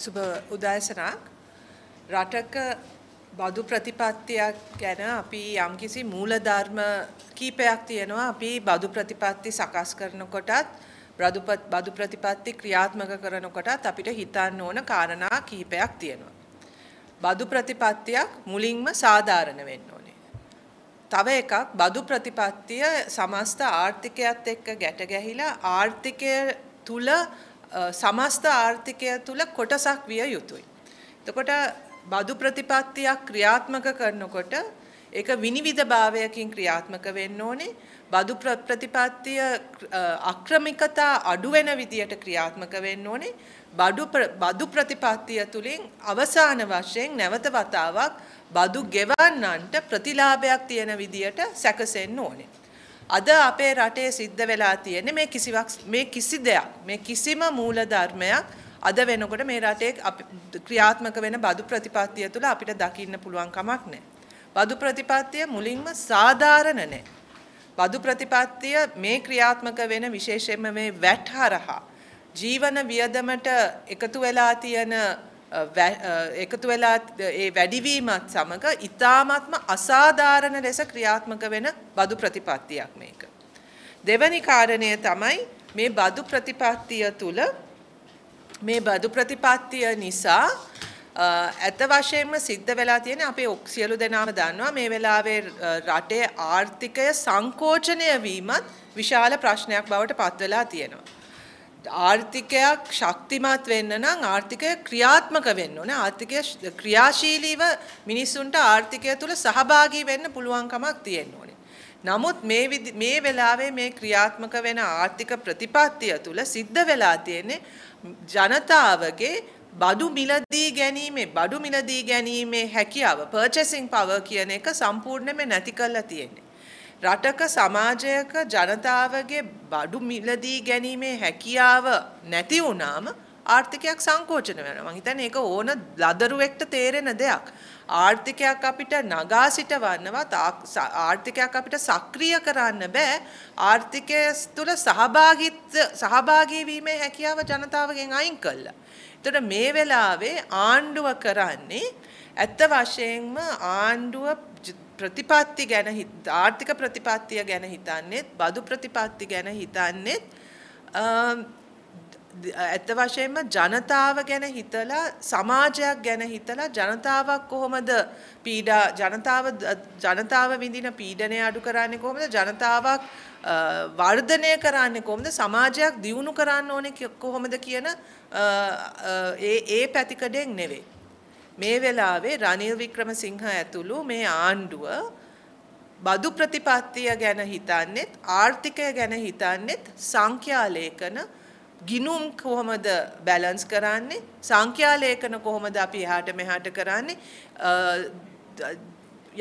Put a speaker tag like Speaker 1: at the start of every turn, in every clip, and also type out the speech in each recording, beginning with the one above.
Speaker 1: සුබ උදෑසනක් රටක බදු ප්‍රතිපත්තියක් ගැන අපි යම්කිසි මූලධර්ම කීපයක් තියෙනවා අපි බදු ප්‍රතිපත්ති සකස් කරනකොටත් බදු ප්‍රතිපත්ති ක්‍රියාත්මක කරනකොටත් අපිට හිතන්න ඕන කාරණා කීපයක් තියෙනවා. බදු ප්‍රතිපත්තියක් මුලින්ම සාධාරණ වෙන්න ඕනේ. තව එකක් බදු ප්‍රතිපත්තිය සමස්ත ආර්ථිකයත් එක්ක ගැට ගැහිලා ආර්ථිකය තුල සමස්ත ආර්ථිකය තුළ කොටසක් විය යුතුයි. එතකොට බදු ප්‍රතිපත්තියක් ක්‍රියාත්මක කරනකොට ඒක විනිවිදභාවයකින් ක්‍රියාත්මක වෙන්න ඕනේ. බදු ප්‍රතිපත්තිය අක්‍රමිකතා අඩු වෙන විදියට ක්‍රියාත්මක වෙන්න ඕනේ. බඩු බදු ප්‍රතිපත්තිය තුලින් අවසාන වශයෙන් නැවත වතාවක් බදු ගෙවන්නන්ට ප්‍රතිලාභයක් තියෙන විදියට සැකසෙන්න ඕනේ. අද අපේ රටේ සිද්ධ වෙලා තියෙන්නේ මේ කිසිවක් මේ කිසි දෙයක් මේ කිසිම මූලධර්මයක් අද වෙනකොට මේ රටේ ක්‍රියාත්මක වෙන බදු ප්‍රතිපත්තිය තුළ අපිට දකින්න පුළුවන් කමක් නැහැ. බදු ප්‍රතිපත්තිය මුලින්ම සාධාරණ නැහැ. බදු ප්‍රතිපත්තිය මේ ක්‍රියාත්මක වෙන විශේෂයෙන්ම මේ වැට් හරහා ජීවන වියදමට එකතු වෙලා තියෙන එකතු වෙලා ඒ වැඩිවීමත් සමඟ ඉතාමත්ම අසාධාරණ ලෙස ක්‍රියාත්මක වෙන බදු ප්‍රතිපත්තියක් මේක. දෙවැනි කාරණය තමයි මේ බදු ප්‍රතිපත්තිය තුළ මේ බදු ප්‍රතිපත්තිය නිසා ඇත වශයෙන්ම සිද්ධ වෙලා තියෙන අපේ ඔක්සියලු දෙනාම දන්නවා මේ වෙලාවේ රටේ ආර්ථිකය සංකෝචනය වීමත් විශාල ප්‍රශ්නයක් බවට පත්වෙලා තියෙනවා. ආර්ථිකයක් ශක්තිමත් වෙන්න නම් ආර්ථිකය ක්‍රියාත්මක වෙන්න ඕනේ. ආර්ථිකය ක්‍රියාශීලීව මිනිස්සුන්ට ආර්ථිකය තුළ සහභාගී වෙන්න පුළුවන්කමක් තියෙන්න ඕනේ. නමුත් මේ මේ වෙලාවේ මේ ක්‍රියාත්මක වෙන ආර්ථික ප්‍රතිපත්තිය තුළ සිද්ධ වෙලා තියෙන්නේ ජනතාවගේ බඩු මිලදී ගැනීමේ බඩු මිලදී ගැනීමේ හැකියාව purchasing power කියන එක සම්පූර්ණයෙන්ම නැති කරලා තියෙන්නේ. රටක සමාජයක ජනතාවගේ බඩු මිලදී ගැනීමේ හැකියාව නැති වුණාම ආර්ථිකයක් සංකෝචන වෙනවා. මං හිතන්නේ ඒක ඕන ලදරුවෙක්ට තේරෙන දෙයක්. ආර්ථිකයක් අපිට නගා සිටවන්නවත් ආර්ථිකයක් අපිට සක්‍රිය කරන්න බෑ. ආර්ථිකය තුළ සහභාගීත්ව සහභාගී වීමේ හැකියාව ජනතාවගෙන් අයින් කළා. එතකොට මේ වෙලාවේ ආණ්ඩුව කරන්නේ ඇත්ත වශයෙන්ම ආණ්ඩුව ප්‍රතිපත්ති ගැන ආර්ථික ප්‍රතිපත්තිය ගැන හිතන්නේත් බදු ප්‍රතිපත්ති ගැන හිතන්නේත් ඇත්ත වශයෙන්ම ජනතාව ගැන හිතලා සමාජයක් ගැන හිතලා ජනතාවක් කොහොමද පීඩා ජනතාව ජනතාව විඳින පීඩනය අඩු කරන්නේ කොහොමද ජනතාවක් වර්ධනය කරන්නේ කොහොමද සමාජයක් දියුණු කරන්න ඕනේ කොහොමද කියන ඒ ඒ පැතිකඩෙන් නෙවෙයි මේ වෙලාවේ රනිල් වික්‍රමසිංහ ඇතුළු මේ ආණ්ඩුව බදු ප්‍රතිපත්තිය ගැන හිතන්නෙත් ආර්ථිකය ගැන හිතන්නෙත් සංඛ්‍යාලේඛන ගිනුම් කොහොමද බැලන්ස් කරන්නේ සංඛ්‍යාලේඛන කොහොමද අපි එහාට මෙහාට කරන්නේ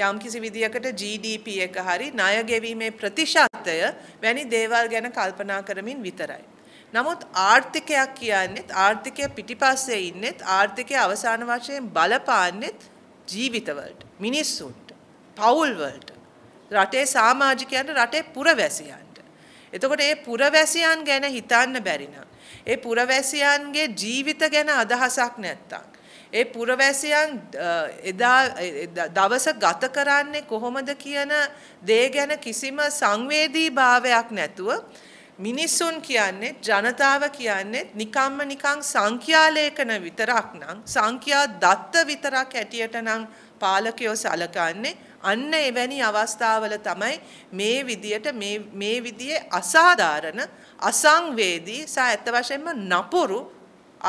Speaker 1: යම් කිසි විදියකට GDP එක හරි ණය ගෙවීමේ ප්‍රතිශතය වැනි දේවල් ගැන කල්පනා කරමින් විතරයි නමුත් ආර්ථිකයක් කියන්නේත් ආර්ථිකය පිටිපස්සේ ඉන්නෙත් ආර්ථිකය අවසාන වශයෙන් බලපාන්නෙත් ජීවිතවලට මිනිස්සුන්ට පවුල්වලට රටේ සමාජිකයන්ට රටේ පුරවැසියන්ට එතකොට ඒ පුරවැසියන් ගැන හිතන්න බැරි ඒ පුරවැසියන්ගේ ජීවිත ගැන අදහසක් නැත්තම් ඒ පුරවැසියන් එදා දවස ගත කරන්නේ කොහොමද කියන දේ ගැන කිසිම සංවේදී භාවයක් නැතුව මිනිස්සුන් කියන්නේ ජනතාව කියන්නේ නිකම්ම නිකං සංඛ්‍යාලේඛන විතරක් නම් සංඛ්‍යා දත්ත විතරක් හැටියට නම් පාලකයෝ සලකන්නේ අන්න එවැනි අවස්ථාවල තමයි මේ විදියට මේ මේ විදිහේ අසාධාරණ අසංවේදී සහ ඇත්ත වශයෙන්ම නපුරු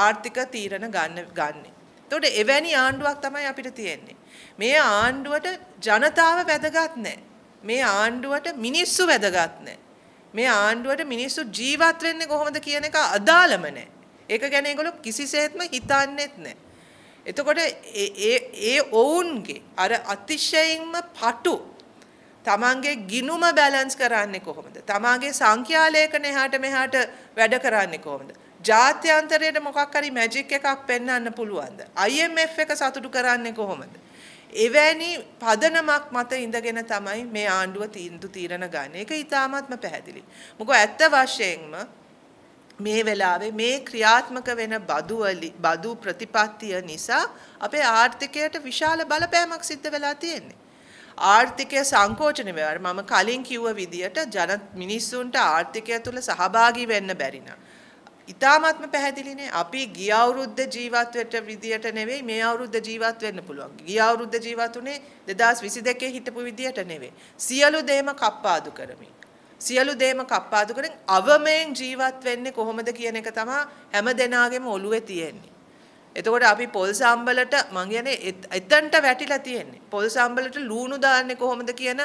Speaker 1: ආර්ථික තීරණ ගන්න ගන්නේ. එතකොට එවැනි ආණ්ඩුවක් තමයි අපිට තියෙන්නේ. මේ ආණ්ඩුවට ජනතාව වැදගත් නැහැ. මේ ආණ්ඩුවට මිනිස්සු වැදගත් නැහැ. මේ ආණ්ඩුවට මිනිස්සු ජීවත් වෙන්නේ කොහොමද කියන එක අදාළම නැහැ. ඒක ගැන ඒගොල්ලෝ කිසිසේත්ම හිතන්නේත් නැහැ. එතකොට ඒ ඒ ඔවුන්ගේ අර අතිශයින්ම පටු තමන්ගේ ගිනුම බැලන්ස් කරන්නේ කොහොමද? තමාගේ සංඛ්‍යාලේඛන එහාට මෙහාට වැඩ කරන්නේ කොහොමද? ජාත්‍යන්තරයේ මොකක් හරි මැජික් එකක් පෙන්වන්න පුළුවන්ද? IMF එක සතුටු කරන්නේ කොහොමද? එවැනි පදනමක් මත ඉඳගෙන තමයි මේ ආණ්ඩුව තීන්දු තීරණ ගන්න. ඒක ඊටාත්ම පැහැදිලි. මොකද ඇත්ත වශයෙන්ම මේ වෙලාවේ මේ ක්‍රියාත්මක වෙන බදු බදු ප්‍රතිපත්තිය නිසා අපේ ආර්ථිකයට විශාල බලපෑමක් සිද්ධ වෙලා තියෙන්නේ. ආර්ථිකය සංකෝචනය වෙනවා. මම කලින් කිව්ව විදියට ජන මිනිස්සුන්ට ආර්ථිකය තුල සහභාගී වෙන්න බැරි නම් ඉතාමත්ම පැහැදිලිනේ අපි ගිය අවුරුද්ද ජීවත් වෙට විදියට නෙවෙයි මේ අවුරුද්ද ජීවත් වෙන්න පුළුවන්. ගිය අවුරුද්ද ජීවත් උනේ 2022 හිටපු විදියට නෙවෙයි. සියලු දේම කප්පාදු කරමින්. සියලු දේම කප්පාදු කරමින් අවමයෙන් ජීවත් වෙන්නේ කොහොමද කියන එක තමයි හැම දෙනාගේම ඔළුවේ තියෙන්නේ. එතකොට අපි පොල් සම්බලට මං කියන්නේ එතනට වැටිලා තියෙන්නේ. පොල් සම්බලට ලූණු දාන්නේ කොහොමද කියන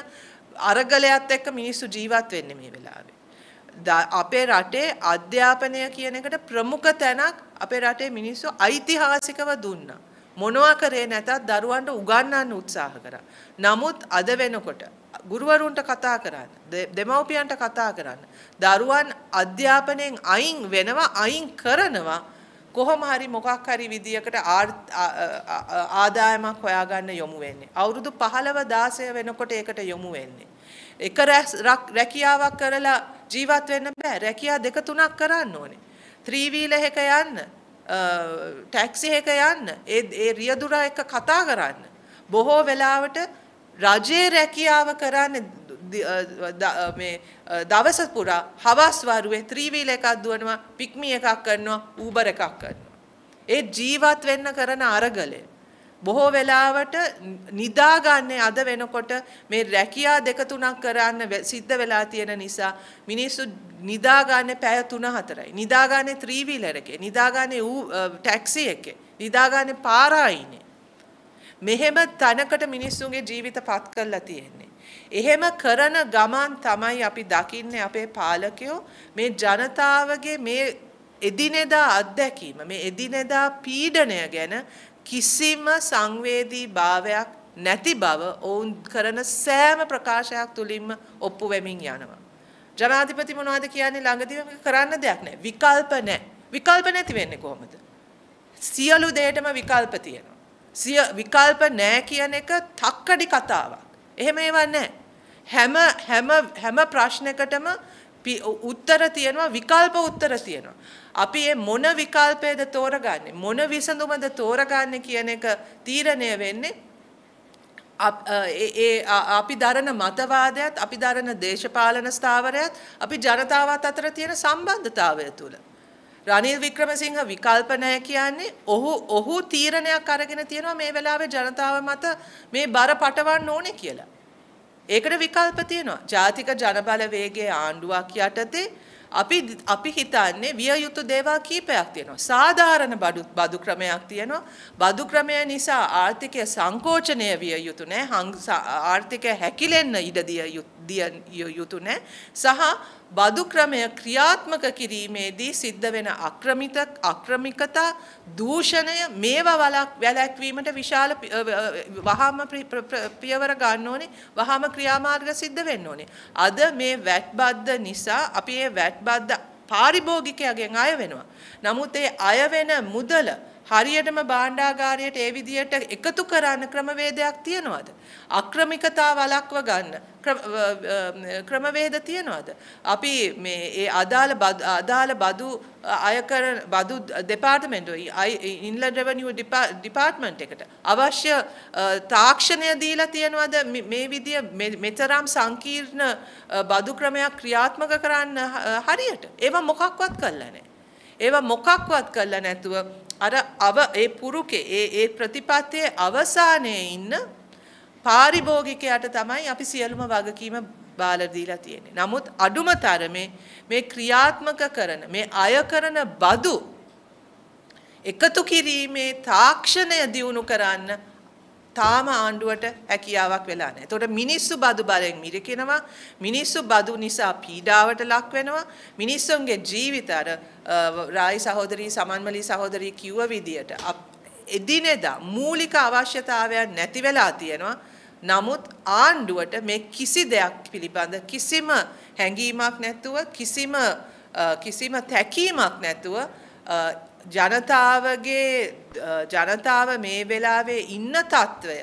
Speaker 1: අරගලයක් එක්ක මිනිස්සු ජීවත් වෙන්නේ මේ වෙලාවේ. අපේ රටේ අධ්‍යාපනය කියන එකට ප්‍රමුඛ තැනක් අපේ රටේ මිනිස්සු ඓතිහාසිකව දුන්නා. මොනවා කරේ නැතත් දරුවන්ට උගන්වන්න උත්සාහ කරා. නමුත් අද වෙනකොට ගුරුවරුන්ට කතා කරන්න, දෙමව්පියන්ට කතා කරන්න. දරුවන් අධ්‍යාපනයෙන් අයින් වෙනවා, අයින් කරනවා. කොහොම හරි මොකක් හරි විදියකට ආදායමක් හොයාගන්න යොමු වෙන්නේ. අවුරුදු 15 16 වෙනකොට ඒකට යොමු වෙන්නේ. එක රැකියාවක් කරලා ජීවත් වෙන්න බෑ. රැකියා දෙක තුනක් කරන්න ඕනේ. ත්‍රිවිලයක යන්න, ටැක්සි එකක යන්න, ඒ ඒ රියදුර එක කතා කරන්න. බොහෝ වෙලාවට රජයේ රැකියාව කරන්නේ මේ දවස පුරා හවස් වරුවේ ත්‍රිවිල එකක් දුවනවා, පික්මි එකක් කරනවා, ඌබර් එකක් කරනවා. ඒ ජීවත් වෙන්න කරන අරගලේ බොහෝ වෙලාවට නිදාගන්නේ අද වෙනකොට මේ රැකියා දෙක තුනක් කරන්න සිද්ධ වෙලා තියෙන නිසා මිනිස්සු නිදාගන්නේ පැය 3-4යි. නිදාගන්නේ 3 wheeler එකේ, නිදාගන්නේ ඌ ටැක්සි එකේ, නිදාගන්නේ පාරායිනේ. මෙහෙම තැනකට මිනිස්සුන්ගේ ජීවිත පත් කරලා තියෙන්නේ. එහෙම කරන ගමන් තමයි අපි දකින්නේ අපේ පාලකයෝ මේ ජනතාවගේ මේ එදිනෙදා අත්දැකීම මේ එදිනෙදා පීඩනය ගැන කිසිම සංවේදී භාවයක් නැති බව ඔවුන් කරන සෑම ප්‍රකාශයක් තුළින්ම ඔප්පු වෙමින් යනවා. ජනාධිපති මොනවද කියන්නේ ළඟදීම කරන්න දෙයක් නැහැ. විකල්ප නැහැ. විකල්ප නැති වෙන්නේ කොහොමද? සියලු දෙයකම විකල්ප තියෙනවා. සිය විකල්ප නැහැ කියන එක තක්කඩි කතාවක්. එහෙම ඒවා නැහැ. හැම හැම හැම ප්‍රශ්නයකටම උත්තර තියෙනවා විකල්ප උත්තර තියෙනවා. අපි මේ මොන විකල්පයද තෝරගන්නේ මොන විසඳුමද තෝරගන්නේ කියන එක තීරණය වෙන්නේ ඒ අපි දරන මතවාදයත් අපි දරන දේශපාලන ස්ථාවරයත් අපි ජනතාවත් අතර තියෙන සම්බන්ධතාවය තුළ රනිල් වික්‍රමසිංහ විකල්ප නැහැ කියන්නේ ඔහු ඔහු තීරණයක් අරගෙන තියෙනවා මේ වෙලාවේ ජනතාව මත මේ බර පටවන්න ඕනේ කියලා. ඒකට විකල්ප තියෙනවා. ජාතික ජනබල වේගයේ ආණ්ඩුවක් යටතේ අපි අපි හිතන්නේ විය යුතු දේවල් කීපයක් තියෙනවා. සාධාරණ බඩු බදු ක්‍රමයක් තියෙනවා. බදු ක්‍රමය නිසා ආර්ථිකය සංකෝචනය විය යුතු නැහැ. ආර්ථිකය හැකිලෙන්න ඉඩ දිය යුතු නැහැ. සහ බදු ක්‍රමය ක්‍රියාත්මක කිරීමේදී සිද්ධ වෙන අක්‍රමිත අක්‍රමිකතා දූෂණය මේවා වලක් වැළැක්වීමට විශාල වහාම පියවර ගන්න ඕනේ වහාම ක්‍රියාමාර්ග සිද්ධ වෙන්න ඕනේ. අද මේ වැට්බද්ද නිසා අපි මේ වැට්බද්ද පාරිභෝගිකයගෙන් අය වෙනවා. නමුත් ඒ අය වෙන මුදල හරියටම භාණ්ඩාගාරයට ඒ විදියට එකතු කරන්න ක්‍රමවේදයක් තියෙනවද? අක්‍රමිකතා වළක්ව ගන්න ක්‍රමවේද තියෙනවද? අපි මේ ඒ අදාළ අදාළ බදු අය කරන බදු දෙපාර්තමේන්තුව ඉන්ලන්ඩ් රෙවෙනියු ඩිපාර්ට්මන්ට් එකට අවශ්‍ය තාක්ෂණය දීලා තියෙනවද මේ විදිය මෙතරම් සංකීර්ණ බදු ක්‍රමයක් ක්‍රියාත්මක කරන්න හරියට? ඒවා මොකක්වත් කරලා නැහැ. ඒවා මොකක්වත් කරලා නැතුව අර අව ඒ පුරුකේ ඒ ඒ ප්‍රතිපත්තියේ අවසානයේ ඉන්න පාරිභෝගිකයාට තමයි අපි සියලුම වගකීම බාලා දීලා තියෙන්නේ. නමුත් අඩුම තරමේ මේ ක්‍රියාත්මක කරන මේ අය කරන බදු එකතු කිරීමේ තාක්ෂණය දියුණු කරන්න තාම ආණ්ඩුවට හැකියාවක් වෙලා නැහැ. එතකොට මිනිස්සු බදු බලෙන් මිරිකෙනවා. මිනිස්සු බදු නිසා පීඩාවට ලක් වෙනවා. මිනිස්සුන්ගේ ජීවිත අර රායි සහෝදරී සමන්මලී සහෝදරී කිව්ව විදියට එදිනෙදා මූලික අවශ්‍යතාවයන් නැති වෙලා තියෙනවා. නමුත් ආණ්ඩුවට මේ කිසි දෙයක් පිළිබඳ කිසිම හැඟීමක් නැතුව කිසිම කිසිම තැකීමක් නැතුව ජනතාවගේ ජනතාව මේ වෙලාවේ ඉන්න තත්ත්වය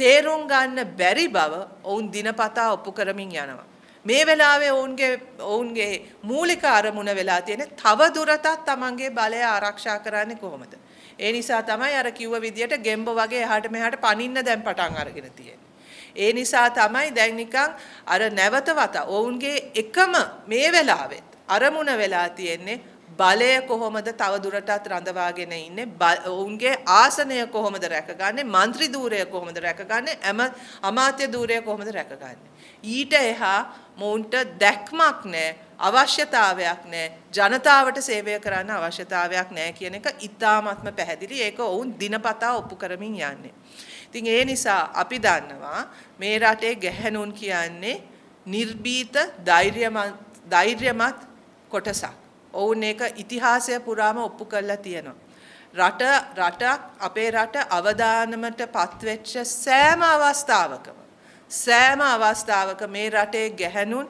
Speaker 1: තේරුම් ගන්න බැරි බව ඔවුන් දිනපතා ඔප්පු කරමින් යනවා. මේ වෙලාවේ ඔවුන්ගේ ඔවුන්ගේ මූලික අරමුණ වෙලා තියෙන තව දුරටත් තමන්ගේ බලය ආරක්ෂා කරන්නේ කොහොමද? ඒ නිසා තමයි අර කිව්ව විදියට ගෙම්බ වගේ එහාට මෙහාට පනින්න දැන් පටන් අරගෙන තියෙන්නේ. ඒ නිසා තමයි දැන් නිකන් අර නැවත වත ඔවුන්ගේ එකම මේ වෙලාවෙත් අරමුණ වෙලා තියෙන්නේ බලය කොහොමද තව දුරටත් රඳවාගෙන ඉන්නේ ඔවුන්ගේ ආසනය කොහොමද රැකගන්නේ മന്ത്രി ධූරය කොහොමද රැකගන්නේ එම අමාත්‍ය ධූරය කොහොමද රැකගන්නේ ඊට එහා මොවුන්ට දැක්මක් නැහැ අවශ්‍යතාවයක් නැහැ ජනතාවට සේවය කරන්න අවශ්‍යතාවයක් නැහැ කියන එක ඉතාමත්ම පැහැදිලි ඒක ඔවුන් දිනපතා ඔප්පු කරමින් යන්නේ ඉතින් ඒ නිසා අපි දන්නවා මේ රටේ ගැහැණුන් කියන්නේ නිර්භීත ධෛර්යමත් ධෛර්යමත් කොටසක් ඔවුන් ඒක ඉතිහාසය පුරාම ඔප්පු කරලා තියෙනවා. රට රටක් අපේ රට අවදානමට පත්වෙච්ච සෑම අවස්ථාවකම සෑම අවස්ථාවක මේ රටේ ගැහැණුන්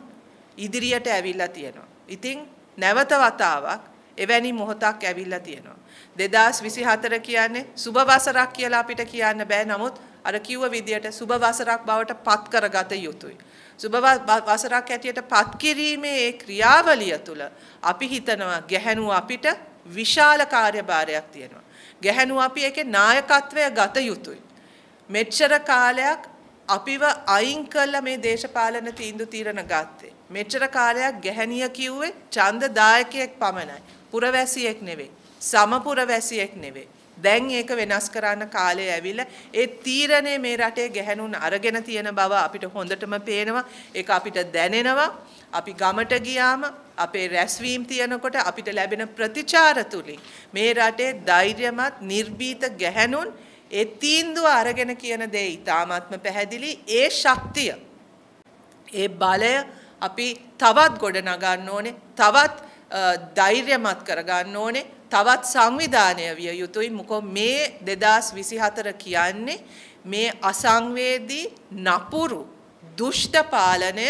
Speaker 1: ඉදිරියට ඇවිල්ලා තියෙනවා. ඉතින් නැවත වතාවක් එවැනි මොහොතක් ඇවිල්ලා තියෙනවා. 2024 කියන්නේ සුබ වසරක් කියලා අපිට කියන්න බෑ. නමුත් අර කිව්ව විදියට සුබ වසරක් බවට පත් කරගත යුතුයි. සුභවසරක් ඇටියට පත් කිරීමේ ඒ ක්‍රියාවලිය තුළ අපි හිතනවා ගැහැණු අපිට විශාල කාර්යභාරයක් තියෙනවා. ගැහැණු අපි ඒකේ නායකත්වය ගත යුතුයි. මෙච්චර කාලයක් අපිව අයින් කළා මේ දේශපාලන තීන්දුව తీරන ගත්තේ. මෙච්චර කාලයක් ගැහණිය කිව්වේ ඡන්දදායකයෙක් පමණයි. පුරවැසියෙක් නෙවෙයි. සමපුරවැසියෙක් නෙවෙයි. දැන් ඒක වෙනස් කරන්න කාලය ඇවිල්ලා ඒ තීරණය මේ රටේ ගැහැණුන් අරගෙන තියෙන බව අපිට හොඳටම පේනවා ඒක අපිට දැනෙනවා අපි ගමට ගියාම අපේ රැස්වීම් තියනකොට අපිට ලැබෙන ප්‍රතිචාර තුලින් මේ රටේ ධෛර්යමත් නිර්භීත ගැහැණුන් ඒ තීන්දුව අරගෙන කියන දේ ඊ타මාත්ම පැහැදිලි ඒ ශක්තිය ඒ බලය අපි තවත් ගොඩ නගන්න ඕනේ තවත් ධෛර්යමත් කරගන්න ඕනේ තවත් සංවිධානය විය යුතුයි මොකෝ මේ 2024 කියන්නේ මේ අසංවේදී නපුරු දුෂ්ට පාලනය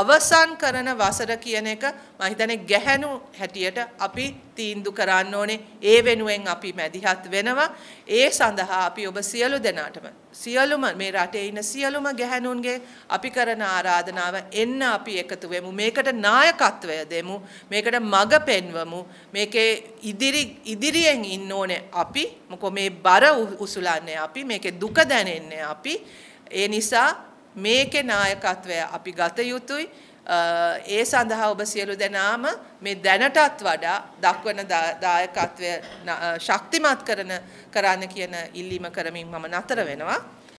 Speaker 1: අවසන් කරන වසර කියන එක මම හිතන්නේ ගැහැණු හැටියට අපි තීන්දු කරන්න ඕනේ ඒ වෙනුවෙන් අපි මැදිහත් වෙනවා ඒ සඳහා අපි ඔබ සියලු දෙනාටම සියලුම මේ රටේ ඉන්න සියලුම ගැහැණුන්ගේ අපි කරන ආරාධනාව එන්න අපි එකතු වෙමු මේකට නායකත්වය දෙමු මේකට මඟ පෙන්වමු මේකේ ඉදිරි ඉදිරියෙන් ඉන්න ඕනේ අපි මොකෝ මේ බර උසුලන්නේ අපි මේකේ දුක දැනෙන්නේ අපි ඒ නිසා මේකේ නායකත්වය අපි ගත යුතුයි. ඒ සඳහා ඔබ සියලු දෙනාම මේ දැනටත් වඩා දක්වන දායකත්වය ශක්තිමත් කරන කරන්න කියන ඉල්ලීම කරමින් මම නතර වෙනවා.